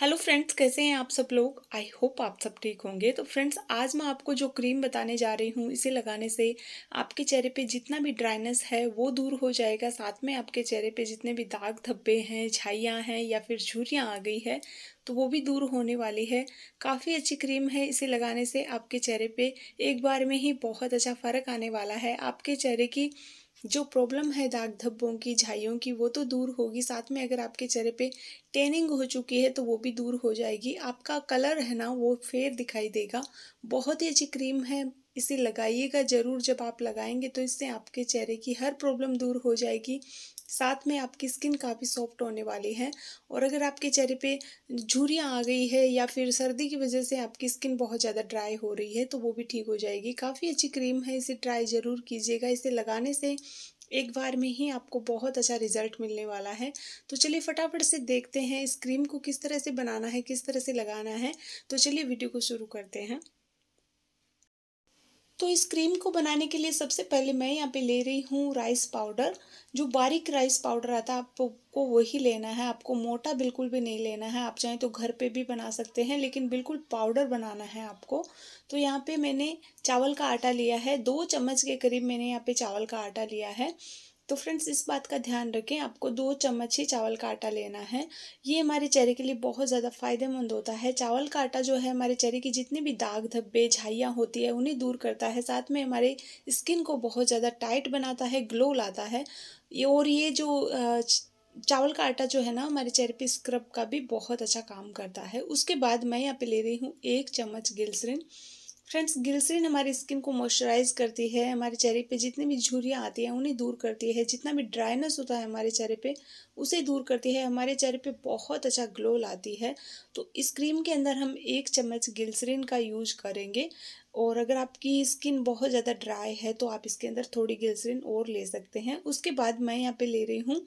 hello friends कैसे हैं आप सब लोग आई होप आप सब ठीक होंगे तो फ्रेंड्स आज मैं आपको जो क्रीम बताने जा रही हूँ इसे लगाने से आपके चेहरे पे जितना भी ड्राइनेस है वो दूर हो जाएगा साथ में आपके चेहरे पे जितने भी दाग धब्बे हैं झाइयाँ हैं या फिर झुरियाँ आ गई है तो वो भी दूर होने वाली है काफ़ी अच्छी क्रीम है इसे लगाने से आपके चेहरे पर एक बार में ही बहुत अच्छा फ़र्क आने वाला है आपके चेहरे की जो प्रॉब्लम है दाग धब्बों की झाइयों की वो तो दूर होगी साथ में अगर आपके चेहरे पे टेनिंग हो चुकी है तो वो भी दूर हो जाएगी आपका कलर है ना वो फेयर दिखाई देगा बहुत ही अच्छी क्रीम है इसे लगाइएगा ज़रूर जब आप लगाएंगे तो इससे आपके चेहरे की हर प्रॉब्लम दूर हो जाएगी साथ में आपकी स्किन काफ़ी सॉफ्ट होने वाली है और अगर आपके चेहरे पे झुरियाँ आ गई है या फिर सर्दी की वजह से आपकी स्किन बहुत ज़्यादा ड्राई हो रही है तो वो भी ठीक हो जाएगी काफ़ी अच्छी क्रीम है इसे ट्राई ज़रूर कीजिएगा इसे लगाने से एक बार में ही आपको बहुत अच्छा रिजल्ट मिलने वाला है तो चलिए फटाफट से देखते हैं इस क्रीम को किस तरह से बनाना है किस तरह से लगाना है तो चलिए वीडियो को शुरू करते हैं तो इस क्रीम को बनाने के लिए सबसे पहले मैं यहाँ पे ले रही हूँ राइस पाउडर जो बारीक राइस पाउडर आता है आपको वही लेना है आपको मोटा बिल्कुल भी नहीं लेना है आप चाहें तो घर पे भी बना सकते हैं लेकिन बिल्कुल पाउडर बनाना है आपको तो यहाँ पे मैंने चावल का आटा लिया है दो चम्मच के करीब मैंने यहाँ पे चावल का आटा लिया है तो फ्रेंड्स इस बात का ध्यान रखें आपको दो चम्मच ही चावल का आटा लेना है ये हमारे चेहरे के लिए बहुत ज़्यादा फायदेमंद होता है चावल का आटा जो है हमारे चेहरे की जितनी भी दाग धब्बे झाइयाँ होती है उन्हें दूर करता है साथ में हमारे स्किन को बहुत ज़्यादा टाइट बनाता है ग्लो लाता है और ये जो चावल का आटा जो है ना हमारे चेहरे पे स्क्रब का भी बहुत अच्छा काम करता है उसके बाद मैं यहाँ पे ले रही हूँ एक चम्मच गिल्सरिन फ्रेंड्स ग्लिसरीन हमारी स्किन को मॉइस्चराइज करती है हमारे चेहरे पे जितनी भी झुरियाँ आती हैं उन्हें दूर करती है जितना भी ड्राइनेस होता है हमारे चेहरे पे उसे दूर करती है हमारे चेहरे पे बहुत अच्छा ग्लो लाती है तो इस क्रीम के अंदर हम एक चम्मच ग्लिसरीन का यूज करेंगे और अगर आपकी स्किन बहुत ज़्यादा ड्राई है तो आप इसके अंदर थोड़ी ग्लिसरीन और ले सकते हैं उसके बाद मैं यहाँ पर ले रही हूँ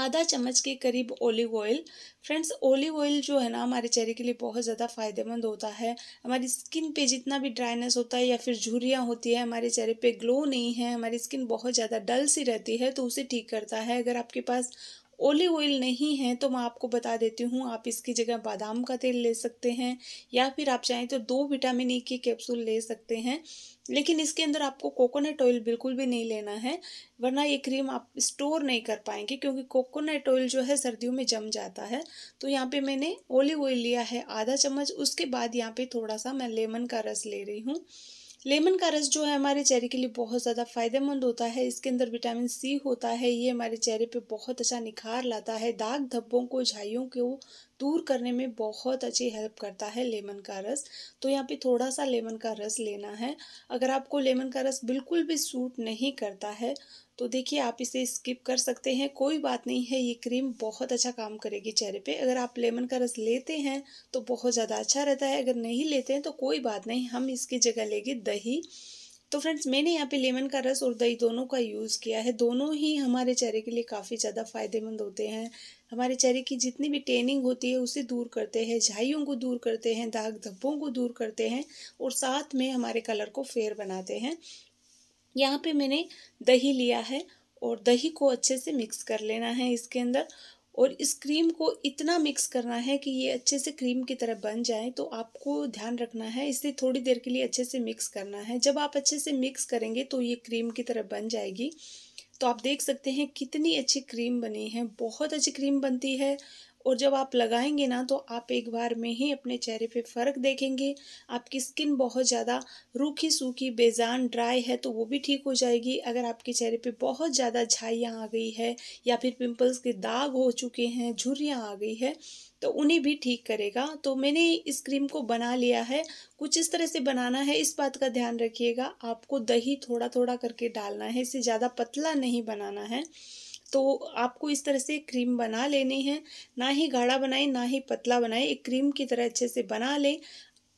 आधा चम्मच के करीब olive oil friends olive oil जो है ना हमारे चेहरे के लिए बहुत ज़्यादा फ़ायदेमंद होता है हमारी स्किन पे जितना भी ड्राइनेस होता है या फिर झुरियाँ होती है हमारे चेहरे पे ग्लो नहीं है हमारी स्किन बहुत ज़्यादा डल सी रहती है तो उसे ठीक करता है अगर आपके पास ओलिव ऑयल नहीं है तो मैं आपको बता देती हूँ आप इसकी जगह बादाम का तेल ले सकते हैं या फिर आप चाहें तो दो विटामिन ई के कैप्सूल ले सकते हैं लेकिन इसके अंदर आपको कोकोनट ऑयल बिल्कुल भी नहीं लेना है वरना ये क्रीम आप स्टोर नहीं कर पाएंगे क्योंकि कोकोनट ऑयल जो है सर्दियों में जम जाता है तो यहाँ पे मैंने ओलिव ऑयल लिया है आधा चम्मच उसके बाद यहाँ पे थोड़ा सा मैं लेमन का रस ले रही हूँ लेमन का रस जो है हमारे चेहरे के लिए बहुत ज़्यादा फायदेमंद होता है इसके अंदर विटामिन सी होता है ये हमारे चेहरे पे बहुत अच्छा निखार लाता है दाग धब्बों को झाइयों को दूर करने में बहुत अच्छी हेल्प करता है लेमन का रस तो यहाँ पे थोड़ा सा लेमन का रस लेना है अगर आपको लेमन का रस बिल्कुल भी सूट नहीं करता है तो देखिए आप इसे स्किप कर सकते हैं कोई बात नहीं है ये क्रीम बहुत अच्छा काम करेगी चेहरे पे अगर आप लेमन का रस लेते हैं तो बहुत ज़्यादा अच्छा रहता है अगर नहीं लेते हैं तो कोई बात नहीं हम इसकी जगह लेंगे दही तो फ्रेंड्स मैंने यहाँ पे लेमन का रस और दही दोनों का यूज़ किया है दोनों ही हमारे चेहरे के लिए काफ़ी ज़्यादा फायदेमंद होते हैं हमारे चेहरे की जितनी भी टेनिंग होती है उसे दूर करते हैं झाइयों को दूर करते हैं दाग धब्बों को दूर करते हैं और साथ में हमारे कलर को फेयर बनाते हैं यहाँ पे मैंने दही लिया है और दही को अच्छे से मिक्स कर लेना है इसके अंदर और इस क्रीम को इतना मिक्स करना है कि ये अच्छे से क्रीम की तरह बन जाए तो आपको ध्यान रखना है इसे थोड़ी देर के लिए अच्छे से मिक्स करना है जब आप अच्छे से मिक्स करेंगे तो ये क्रीम की तरह बन जाएगी तो आप देख सकते हैं कितनी अच्छी क्रीम बनी है बहुत अच्छी क्रीम बनती है और जब आप लगाएंगे ना तो आप एक बार में ही अपने चेहरे पे फ़र्क देखेंगे आपकी स्किन बहुत ज़्यादा रूखी सूखी बेजान ड्राई है तो वो भी ठीक हो जाएगी अगर आपके चेहरे पे बहुत ज़्यादा झाइयाँ आ गई है या फिर पिंपल्स के दाग हो चुके हैं झुर्रियाँ आ गई है तो उन्हें भी ठीक करेगा तो मैंने इस क्रीम को बना लिया है कुछ इस तरह से बनाना है इस बात का ध्यान रखिएगा आपको दही थोड़ा थोड़ा करके डालना है इसे ज़्यादा पतला नहीं बनाना है तो आपको इस तरह से क्रीम बना लेनी है ना ही गाढ़ा बनाए ना ही पतला बनाए एक क्रीम की तरह अच्छे से बना लें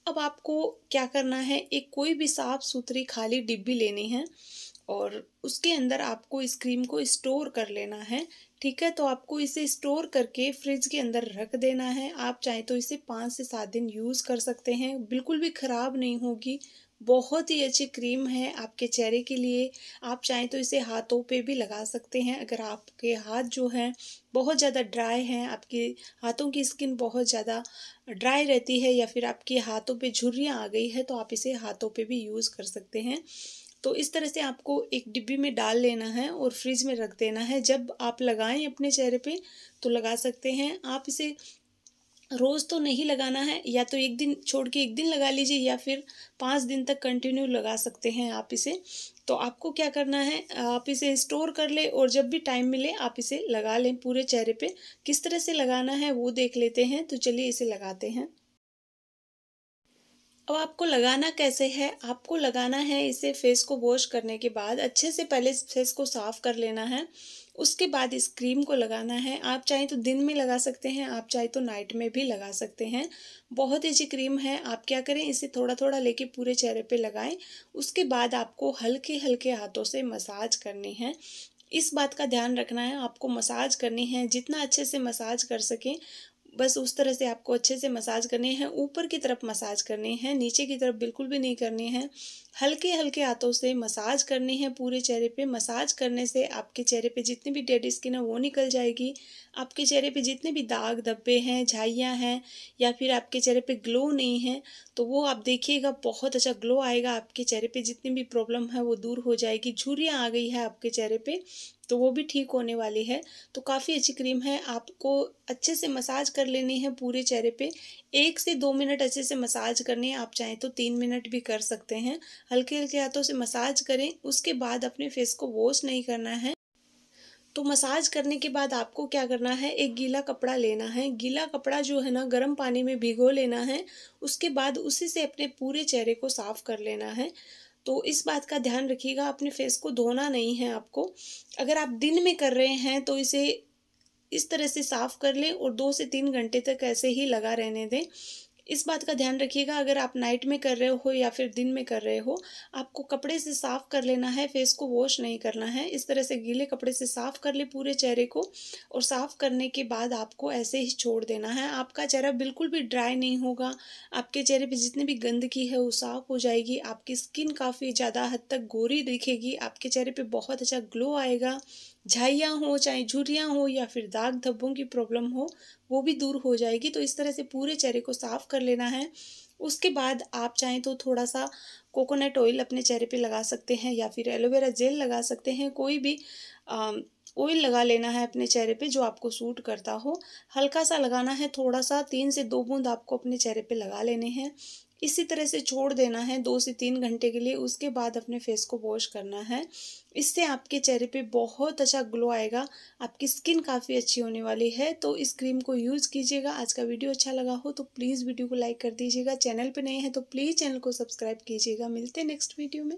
अब आपको क्या करना है एक कोई भी साफ़ सुथरी खाली डिब्बी लेनी है और उसके अंदर आपको इस क्रीम को स्टोर कर लेना है ठीक है तो आपको इसे स्टोर करके फ्रिज के अंदर रख देना है आप चाहे तो इसे पाँच से सात दिन यूज़ कर सकते हैं बिल्कुल भी ख़राब नहीं होगी बहुत ही अच्छी क्रीम है आपके चेहरे के लिए आप चाहें तो इसे हाथों पे भी लगा सकते हैं अगर आपके हाथ जो हैं बहुत ज़्यादा ड्राई हैं आपके हाथों की स्किन बहुत ज़्यादा ड्राई रहती है या फिर आपके हाथों पे झुर्रियाँ आ गई है तो आप इसे हाथों पे भी यूज़ कर सकते हैं तो इस तरह से आपको एक डिब्बी में डाल लेना है और फ्रिज में रख देना है जब आप लगाएं अपने चेहरे पे तो लगा सकते हैं आप इसे रोज़ तो नहीं लगाना है या तो एक दिन छोड़ के एक दिन लगा लीजिए या फिर पाँच दिन तक कंटिन्यू लगा सकते हैं आप इसे तो आपको क्या करना है आप इसे स्टोर कर ले और जब भी टाइम मिले आप इसे लगा लें पूरे चेहरे पे किस तरह से लगाना है वो देख लेते हैं तो चलिए इसे लगाते हैं अब आपको लगाना कैसे है आपको लगाना है इसे फेस को वॉश करने के बाद अच्छे से पहले फेस को साफ़ कर लेना है उसके बाद इस क्रीम को लगाना है आप चाहे तो दिन में लगा सकते हैं आप चाहे तो नाइट में भी लगा सकते हैं बहुत ईजी क्रीम है आप क्या करें इसे थोड़ा थोड़ा लेके पूरे चेहरे पे लगाएं उसके बाद आपको हल्के हल्के हाथों से मसाज करनी है इस बात का ध्यान रखना है आपको मसाज करनी है जितना अच्छे से मसाज कर सकें बस उस तरह से आपको अच्छे से मसाज करने हैं ऊपर की तरफ मसाज करने हैं नीचे की तरफ बिल्कुल भी नहीं करने हैं हल्के हल्के हाथों से मसाज करने हैं पूरे चेहरे पे मसाज करने से आपके चेहरे पे जितनी भी डेड स्किन है वो निकल जाएगी आपके चेहरे पे जितने भी दाग धब्बे हैं झाइयाँ हैं या फिर आपके चेहरे पर ग्लो नहीं है तो वो आप देखिएगा बहुत अच्छा ग्लो आएगा आपके चेहरे पर जितनी भी प्रॉब्लम है वो दूर हो जाएगी झुरियाँ आ गई है आपके चेहरे पर तो वो भी ठीक होने वाली है तो काफ़ी अच्छी क्रीम है आपको अच्छे से मसाज कर लेनी है पूरे चेहरे पे एक से दो मिनट अच्छे से मसाज करनी है आप चाहें तो तीन मिनट भी कर सकते हैं हल्के हल्के हाथों से मसाज करें उसके बाद अपने फेस को वॉश नहीं करना है तो मसाज करने के बाद आपको क्या करना है एक गीला कपड़ा लेना है गीला कपड़ा जो है ना गर्म पानी में भिगो लेना है उसके बाद उसी से अपने पूरे चेहरे को साफ़ कर लेना है तो इस बात का ध्यान रखिएगा अपने फेस को धोना नहीं है आपको अगर आप दिन में कर रहे हैं तो इसे इस तरह से साफ़ कर लें और दो से तीन घंटे तक ऐसे ही लगा रहने दें इस बात का ध्यान रखिएगा अगर आप नाइट में कर रहे हो या फिर दिन में कर रहे हो आपको कपड़े से साफ़ कर लेना है फेस को वॉश नहीं करना है इस तरह से गीले कपड़े से साफ़ कर ले पूरे चेहरे को और साफ़ करने के बाद आपको ऐसे ही छोड़ देना है आपका चेहरा बिल्कुल भी ड्राई नहीं होगा आपके चेहरे पर जितनी भी गंदगी है वो साफ़ हो जाएगी आपकी स्किन काफ़ी ज़्यादा हद तक गोरी दिखेगी आपके चेहरे पर बहुत अच्छा ग्लो आएगा झाइयाँ हो चाहे झुरियाँ हो या फिर दाग धब्बों की प्रॉब्लम हो वो भी दूर हो जाएगी तो इस तरह से पूरे चेहरे को साफ़ कर लेना है उसके बाद आप चाहें तो थोड़ा सा कोकोनट ऑयल अपने चेहरे पे लगा सकते हैं या फिर एलोवेरा जेल लगा सकते हैं कोई भी ऑयल लगा लेना है अपने चेहरे पे जो आपको सूट करता हो हल्का सा लगाना है थोड़ा सा तीन से दो बूंद आपको अपने चेहरे पे लगा लेने हैं इसी तरह से छोड़ देना है दो से तीन घंटे के लिए उसके बाद अपने फेस को वॉश करना है इससे आपके चेहरे पे बहुत अच्छा ग्लो आएगा आपकी स्किन काफ़ी अच्छी होने वाली है तो इस क्रीम को यूज़ कीजिएगा आज का वीडियो अच्छा लगा हो तो प्लीज़ वीडियो को लाइक कर दीजिएगा चैनल पर नए हैं तो प्लीज़ चैनल को सब्सक्राइब कीजिएगा मिलते हैं नेक्स्ट वीडियो में